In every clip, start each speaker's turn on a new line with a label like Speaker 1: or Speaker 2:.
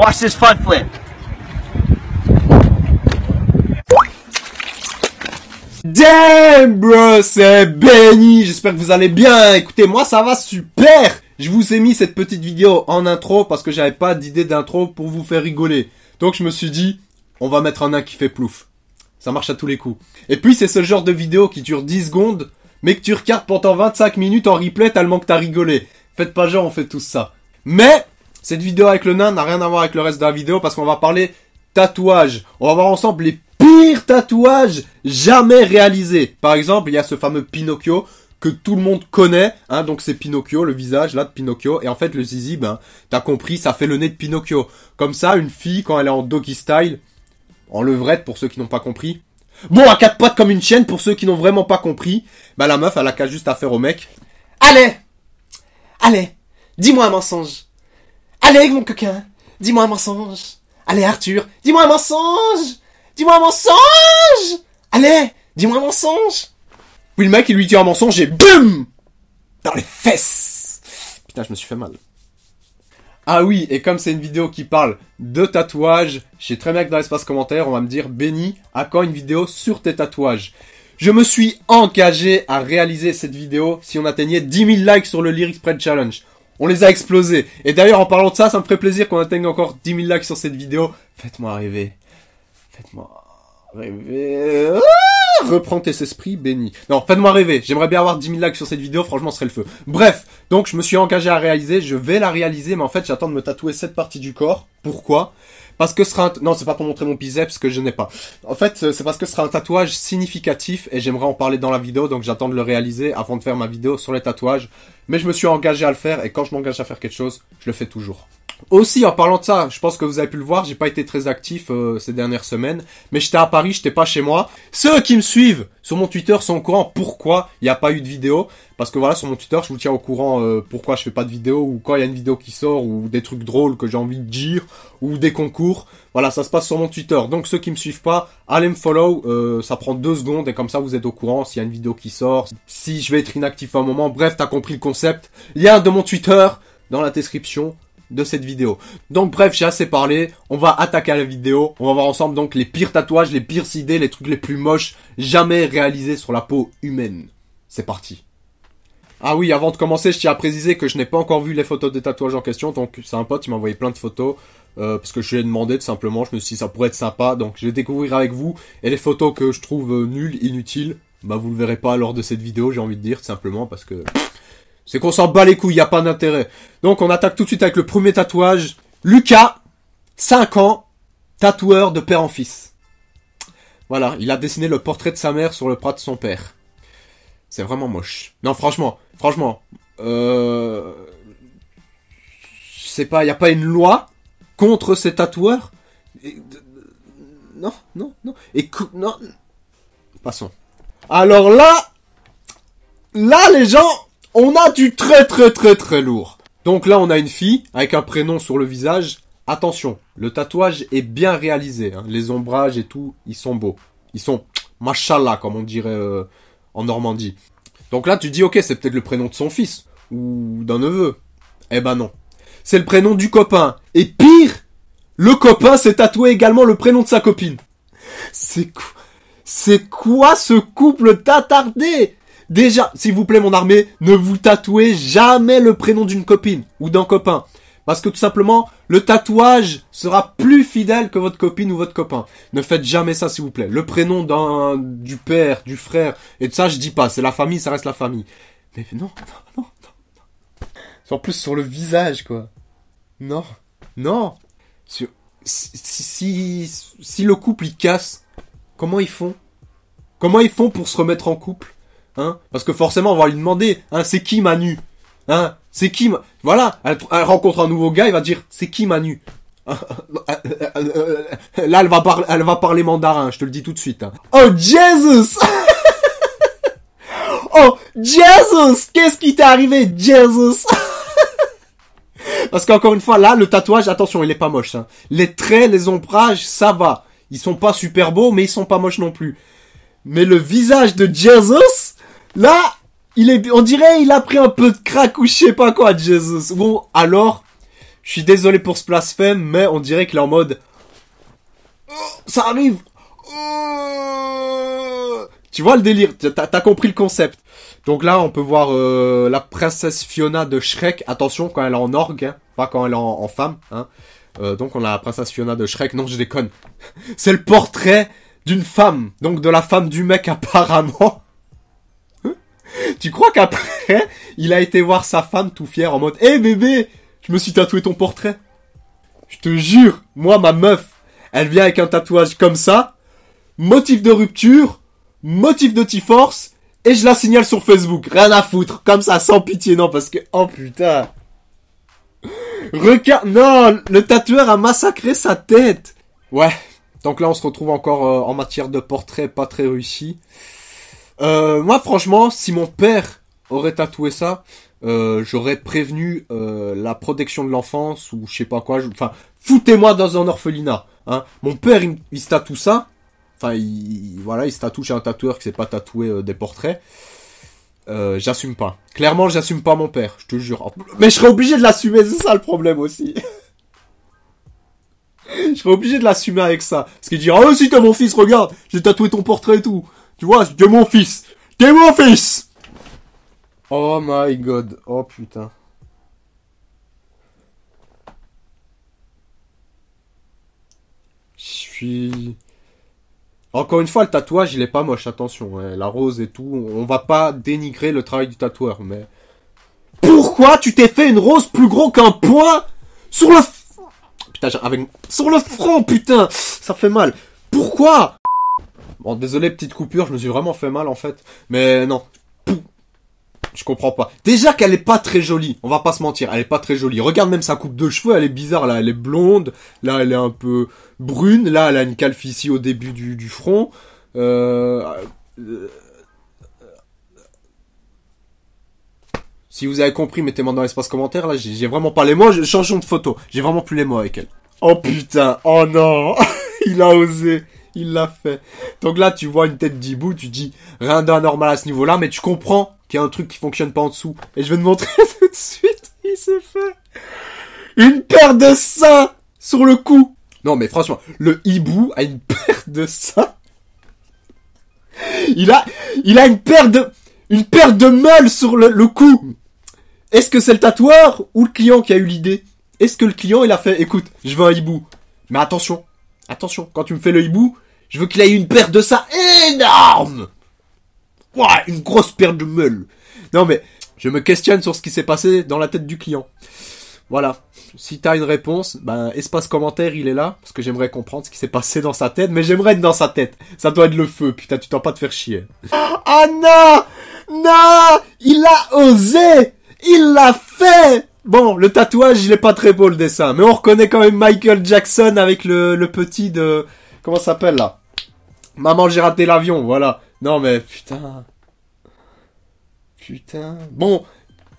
Speaker 1: Watch this fun flip. Damn bro, c'est béni, j'espère que vous allez bien, écoutez moi ça va super Je vous ai mis cette petite vidéo en intro parce que j'avais pas d'idée d'intro pour vous faire rigoler. Donc je me suis dit, on va mettre un 1 qui fait plouf. Ça marche à tous les coups. Et puis c'est ce genre de vidéo qui dure 10 secondes, mais que tu regardes pendant 25 minutes en replay tellement que t'as rigolé. Faites pas genre on fait tout ça. Mais cette vidéo avec le nain n'a rien à voir avec le reste de la vidéo parce qu'on va parler tatouage. On va voir ensemble les pires tatouages jamais réalisés. Par exemple, il y a ce fameux Pinocchio que tout le monde connaît, hein, donc c'est Pinocchio, le visage là de Pinocchio, et en fait le zizi, ben, t'as compris, ça fait le nez de Pinocchio. Comme ça, une fille, quand elle est en doggy style, en levrette pour ceux qui n'ont pas compris, bon, à quatre pattes comme une chienne pour ceux qui n'ont vraiment pas compris, bah ben, la meuf, elle a qu'à juste à au mec. Allez Allez Dis-moi un mensonge Allez, mon coquin, dis-moi un mensonge. Allez, Arthur, dis-moi un mensonge. Dis-moi un mensonge. Allez, dis-moi un mensonge. mec il lui dit un mensonge et BOUM Dans les fesses. Putain, je me suis fait mal. Ah oui, et comme c'est une vidéo qui parle de tatouages, j'ai très bien que dans l'espace commentaire, on va me dire Benny, à quand une vidéo sur tes tatouages Je me suis engagé à réaliser cette vidéo si on atteignait 10 000 likes sur le Lyric Spread Challenge. On les a explosés. Et d'ailleurs, en parlant de ça, ça me ferait plaisir qu'on atteigne encore 10 000 likes sur cette vidéo. Faites-moi rêver. Faites-moi rêver. Ah Reprends tes esprits béni. Non, faites-moi rêver. J'aimerais bien avoir 10 000 likes sur cette vidéo. Franchement, ce serait le feu. Bref, donc je me suis engagé à réaliser. Je vais la réaliser, mais en fait, j'attends de me tatouer cette partie du corps. Pourquoi parce que ce sera un... non c'est pas pour montrer mon biceps que je n'ai pas. En fait euh, c'est parce que ce sera un tatouage significatif et j'aimerais en parler dans la vidéo donc j'attends de le réaliser avant de faire ma vidéo sur les tatouages. Mais je me suis engagé à le faire et quand je m'engage à faire quelque chose je le fais toujours. Aussi, en parlant de ça, je pense que vous avez pu le voir, j'ai pas été très actif euh, ces dernières semaines, mais j'étais à Paris, j'étais pas chez moi. Ceux qui me suivent sur mon Twitter sont au courant pourquoi il n'y a pas eu de vidéo, parce que voilà, sur mon Twitter, je vous tiens au courant euh, pourquoi je fais pas de vidéo, ou quand il y a une vidéo qui sort, ou des trucs drôles que j'ai envie de dire, ou des concours. Voilà, ça se passe sur mon Twitter. Donc ceux qui me suivent pas, allez me follow, euh, ça prend deux secondes, et comme ça vous êtes au courant s'il y a une vidéo qui sort, si je vais être inactif à un moment, bref, t'as compris le concept. Lien de mon Twitter dans la description de cette vidéo. Donc bref, j'ai assez parlé, on va attaquer à la vidéo, on va voir ensemble donc les pires tatouages, les pires idées, les trucs les plus moches jamais réalisés sur la peau humaine. C'est parti. Ah oui, avant de commencer, je tiens à préciser que je n'ai pas encore vu les photos des tatouages en question, donc c'est un pote, il m'a envoyé plein de photos, euh, parce que je lui ai demandé tout simplement, je me suis dit ça pourrait être sympa, donc je vais découvrir avec vous, et les photos que je trouve euh, nulles, inutiles, bah vous le verrez pas lors de cette vidéo, j'ai envie de dire, tout simplement, parce que c'est qu'on s'en bat les couilles, n'y a pas d'intérêt. Donc on attaque tout de suite avec le premier tatouage. Lucas, 5 ans, tatoueur de père en fils. Voilà, il a dessiné le portrait de sa mère sur le bras de son père. C'est vraiment moche. Non, franchement, franchement, euh... Je sais pas, y a pas une loi contre ces tatoueurs Non, non, non. Et non. Passons. Alors là, là les gens, on a du très très très très lourd. Donc là, on a une fille avec un prénom sur le visage. Attention, le tatouage est bien réalisé. Hein. Les ombrages et tout, ils sont beaux. Ils sont machallah, comme on dirait euh, en Normandie. Donc là, tu dis, ok, c'est peut-être le prénom de son fils ou d'un neveu. Eh ben non. C'est le prénom du copain. Et pire, le copain s'est tatoué également le prénom de sa copine. C'est quoi, c'est quoi ce couple tatardé Déjà, s'il vous plaît mon armée, ne vous tatouez jamais le prénom d'une copine ou d'un copain. Parce que tout simplement, le tatouage sera plus fidèle que votre copine ou votre copain. Ne faites jamais ça, s'il vous plaît. Le prénom d'un, du père, du frère, et de ça, je dis pas. C'est la famille, ça reste la famille. Mais non, non, non, non. En plus, sur le visage, quoi. Non, non. Si, si, si le couple, il casse, comment ils font Comment ils font pour se remettre en couple Hein. Parce que forcément, on va lui demander, hein, c'est qui Manu Hein C'est qui Voilà, elle, rencontre un nouveau gars, il va dire, c'est qui Manu Là, elle va, parler, elle va parler mandarin, je te le dis tout de suite. Hein. Oh, Jesus Oh, Jesus Qu'est-ce qui t'est arrivé, Jesus Parce qu'encore une fois, là, le tatouage, attention, il est pas moche. Hein. Les traits, les ombrages, ça va. Ils sont pas super beaux, mais ils sont pas moches non plus. Mais le visage de Jesus Là, il est, on dirait il a pris un peu de crack ou je sais pas quoi, Jesus. Bon, alors, je suis désolé pour ce blasphème, mais on dirait qu'il est en mode... Oh, ça arrive oh. Tu vois le délire, t'as compris le concept. Donc là, on peut voir euh, la princesse Fiona de Shrek. Attention, quand elle est en orgue, hein. pas quand elle est en, femme. Hein. Euh, donc on a la princesse Fiona de Shrek. Non, je déconne. C'est le portrait d'une femme. Donc de la femme du mec apparemment tu crois qu'après, il a été voir sa femme tout fier en mode Hé eh, bébé, je me suis tatoué ton portrait. Je te jure, moi, ma meuf, elle vient avec un tatouage comme ça, motif de rupture, motif de T-Force, et je la signale sur Facebook. Rien à foutre, comme ça, sans pitié, non, parce que, oh putain. Requin... non, le tatoueur a massacré sa tête. Ouais, donc là, on se retrouve encore euh, en matière de portrait pas très réussi. Euh, moi, franchement, si mon père aurait tatoué ça, euh, j'aurais prévenu euh, la protection de l'enfance ou je sais pas quoi. Enfin, foutez-moi dans un orphelinat. Hein. Mon père, il, se tatoue ça. Enfin, il, voilà, il se tatoue chez un tatoueur qui sait pas tatouer euh, des portraits. j'assume pas. Clairement, j'assume pas mon père, je te jure. Mais je serais obligé de l'assumer, c'est ça le problème aussi. je serais obligé de l'assumer avec ça. Parce qu'il dira, oh si mon fils, regarde, j'ai tatoué ton portrait et tout. Tu vois, de mon fils. T'es mon fils. Oh my god. Oh putain. Je suis... Encore une fois, le tatouage, il est pas moche, attention. Hein. La rose et tout, on va pas dénigrer le travail du tatoueur, mais... Pourquoi tu t'es fait une rose plus gros qu'un poing sur le... Putain, avec... Sur le front, putain Ça fait mal. Pourquoi Bon, désolé, petite coupure, je me suis vraiment fait mal en fait. Mais non, je comprends pas. Déjà qu'elle est pas très jolie, on va pas se mentir, elle est pas très jolie. Regarde même sa coupe de cheveux, elle est bizarre là, elle est blonde, là elle est un peu brune, là elle a une calfe ici au début du, front. Euh, si vous avez compris, mettez-moi dans l'espace commentaire, là j'ai vraiment pas les mots, changeons de photo, j'ai vraiment plus les mots avec elle. Oh putain, oh non, il a osé il l'a fait. Donc là, tu vois une tête d'hibou, tu dis rien d'anormal à ce niveau-là, mais tu comprends qu'il y a un truc qui fonctionne pas en dessous. Et je vais te montrer tout de suite, il s'est fait une paire de seins sur le cou. Non, mais franchement, le hibou a une paire de seins. Il a, il a une paire de, une paire de meules sur le, le cou. Est-ce que c'est le tatoueur ou le client qui a eu l'idée Est-ce que le client il a fait, écoute, je veux un hibou, mais attention, attention, quand tu me fais le hibou, je veux qu'il ait une paire de ça énorme quoi une grosse paire de meules Non mais, je me questionne sur ce qui s'est passé dans la tête du client. Voilà. Si t'as une réponse, ben, espace commentaire, il est là, parce que j'aimerais comprendre ce qui s'est passé dans sa tête, mais j'aimerais être dans sa tête. Ça doit être le feu, putain, tu t'en pas de faire chier. Ah non Non Il a osé Il l'a fait Bon, le tatouage, il est pas très beau, le dessin, mais on reconnaît quand même Michael Jackson avec le, le petit de... Comment s'appelle, là Maman, j'ai raté l'avion, voilà. Non, mais putain. Putain. Bon,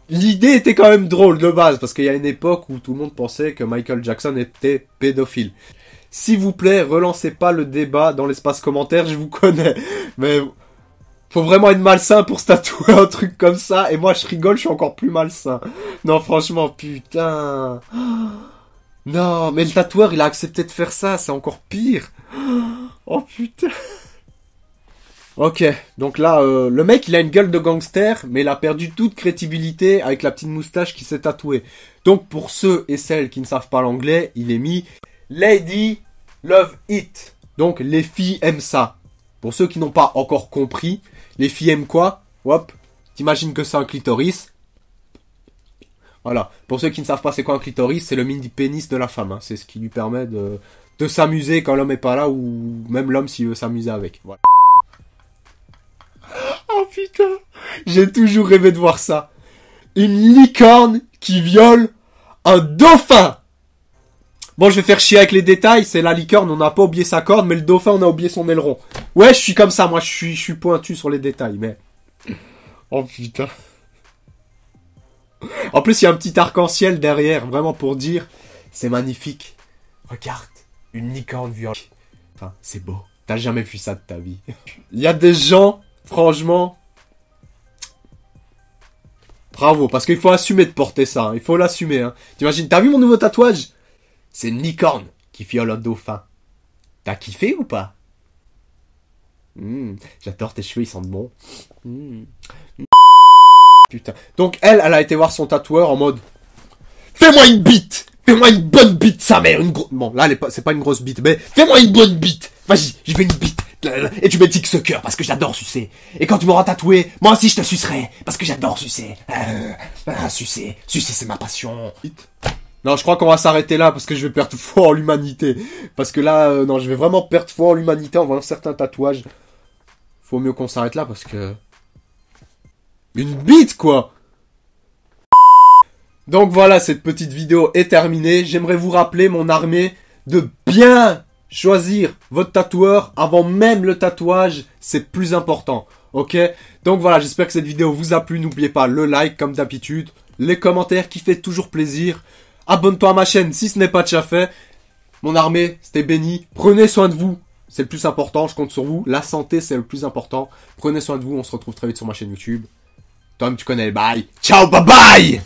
Speaker 1: l'idée était quand même drôle de base, parce qu'il y a une époque où tout le monde pensait que Michael Jackson était pédophile. S'il vous plaît, relancez pas le débat dans l'espace commentaire, je vous connais. Mais faut vraiment être malsain pour se tatouer un truc comme ça. Et moi, je rigole, je suis encore plus malsain. Non, franchement, putain. Non, mais le tatoueur, il a accepté de faire ça, c'est encore pire. Oh putain. Ok, donc là, euh, le mec, il a une gueule de gangster, mais il a perdu toute crédibilité avec la petite moustache qui s'est tatouée. Donc pour ceux et celles qui ne savent pas l'anglais, il est mis Lady Love It. Donc les filles aiment ça. Pour ceux qui n'ont pas encore compris, les filles aiment quoi Hop, t'imagines que c'est un clitoris. Voilà. Pour ceux qui ne savent pas c'est quoi un clitoris, c'est le mini pénis de la femme. Hein. C'est ce qui lui permet de de s'amuser quand l'homme est pas là ou même l'homme s'il veut s'amuser avec. Oh putain, j'ai toujours rêvé de voir ça. Une licorne qui viole un dauphin. Bon, je vais faire chier avec les détails. C'est la licorne, on n'a pas oublié sa corde, mais le dauphin, on a oublié son aileron. Ouais, je suis comme ça, moi, je suis, je suis pointu sur les détails, mais. Oh putain. En plus, il y a un petit arc-en-ciel derrière, vraiment pour dire, c'est magnifique. Regarde une licorne violette. Enfin, c'est beau. T'as jamais vu ça de ta vie. Il y a des gens, franchement. Bravo, parce qu'il faut assumer de porter ça. Hein. Il faut l'assumer. Hein. T'imagines, t'as vu mon nouveau tatouage C'est une licorne qui fiole un dauphin. T'as kiffé ou pas hmm, J'adore tes cheveux, ils sentent bon. Hmm. Putain. Donc elle, elle a été voir son tatoueur en mode Fais-moi une bite Fais-moi une bonne bite, sa mère, une Bon, là, c'est pas une grosse bite, mais fais-moi une bonne bite. Vas-y, je vais une bite. Et tu me tiques ce cœur parce que j'adore sucer. Et quand tu m'auras tatoué, moi aussi je te sucerai parce que j'adore sucer. Euh, euh, sucer, sucer, c'est ma passion. Non, je crois qu'on va s'arrêter là parce que je vais perdre foi en l'humanité. Parce que là, euh, non, je vais vraiment perdre foi en l'humanité en voyant certains tatouages. Faut mieux qu'on s'arrête là parce que. Une bite quoi donc voilà, cette petite vidéo est terminée. J'aimerais vous rappeler, mon armée, de bien choisir votre tatoueur avant même le tatouage. C'est plus important. Ok Donc voilà, j'espère que cette vidéo vous a plu. N'oubliez pas le like comme d'habitude, les commentaires qui fait toujours plaisir. Abonne-toi à ma chaîne si ce n'est pas déjà fait. Mon armée, c'était béni. Prenez soin de vous. C'est le plus important, je compte sur vous. La santé, c'est le plus important. Prenez soin de vous, on se retrouve très vite sur ma chaîne YouTube. Tom, tu connais, bye. Ciao, bye bye